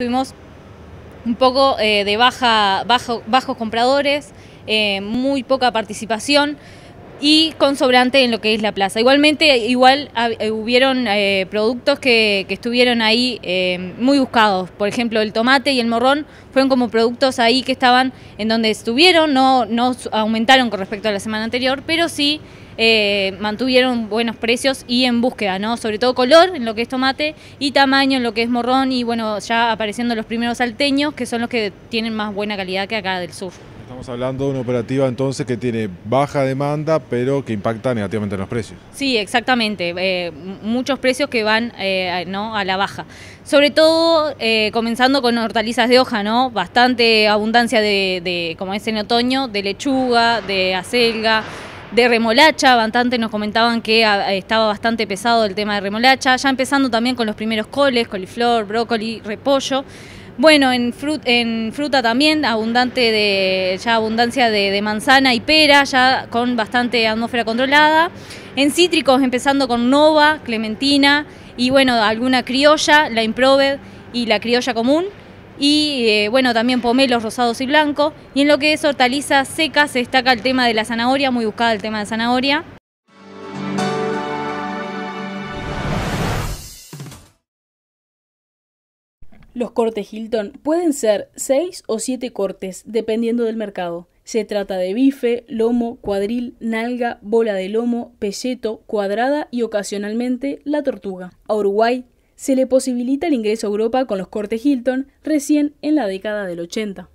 Tuvimos un poco eh, de baja, bajos compradores, eh, muy poca participación y con sobrante en lo que es la plaza. Igualmente, igual eh, hubieron eh, productos que, que, estuvieron ahí eh, muy buscados. Por ejemplo, el tomate y el morrón fueron como productos ahí que estaban en donde estuvieron, no, no aumentaron con respecto a la semana anterior, pero sí mantuvieron buenos precios y en búsqueda, ¿no? Sobre todo color en lo que es tomate y tamaño en lo que es morrón y bueno, ya apareciendo los primeros salteños que son los que tienen más buena calidad que acá del sur. Estamos hablando de una operativa entonces que tiene baja demanda, pero que impacta negativamente en los precios. Sí, exactamente. Eh, muchos precios que van eh, a la baja. Sobre todo eh, comenzando con hortalizas de hoja, ¿no? Bastante abundancia de, como es en otoño, de lechuga, de acelga de remolacha, bastante nos comentaban que ah, estaba bastante pesado el tema de remolacha, ya empezando también con los primeros coles, coliflor, brócoli, repollo. Bueno, en, fruta también, abundante de, ya abundancia de, manzana y pera, ya con bastante atmósfera controlada. En cítricos, empezando con nova, clementina y bueno, alguna criolla, la improved y la criolla común. Y eh, bueno, también pomelos rosados y blancos. Y en lo que es hortalizas secas se destaca el tema de la zanahoria, muy buscada el tema de zanahoria Los cortes Hilton pueden ser seis o siete cortes, dependiendo del mercado. Se trata de bife, lomo, cuadril, nalga, bola de lomo, pelleto, cuadrada y ocasionalmente la tortuga. A Uruguay se le posibilita el ingreso a Europa con los cortes Hilton recién en la década del 80.